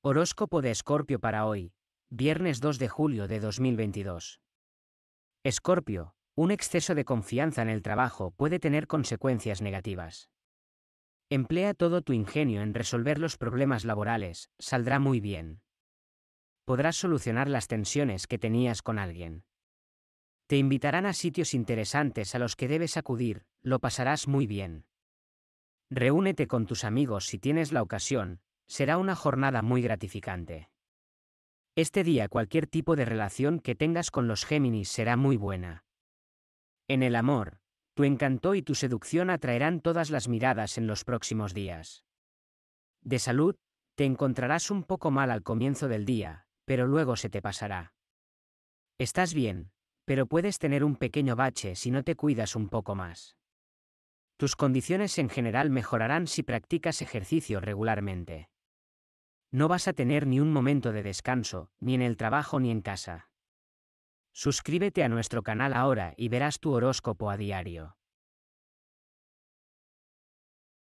Horóscopo de Escorpio para hoy, viernes 2 de julio de 2022. Escorpio, un exceso de confianza en el trabajo puede tener consecuencias negativas. Emplea todo tu ingenio en resolver los problemas laborales, saldrá muy bien. Podrás solucionar las tensiones que tenías con alguien. Te invitarán a sitios interesantes a los que debes acudir, lo pasarás muy bien. Reúnete con tus amigos si tienes la ocasión, Será una jornada muy gratificante. Este día cualquier tipo de relación que tengas con los Géminis será muy buena. En el amor, tu encanto y tu seducción atraerán todas las miradas en los próximos días. De salud, te encontrarás un poco mal al comienzo del día, pero luego se te pasará. Estás bien, pero puedes tener un pequeño bache si no te cuidas un poco más. Tus condiciones en general mejorarán si practicas ejercicio regularmente. No vas a tener ni un momento de descanso, ni en el trabajo ni en casa. Suscríbete a nuestro canal ahora y verás tu horóscopo a diario.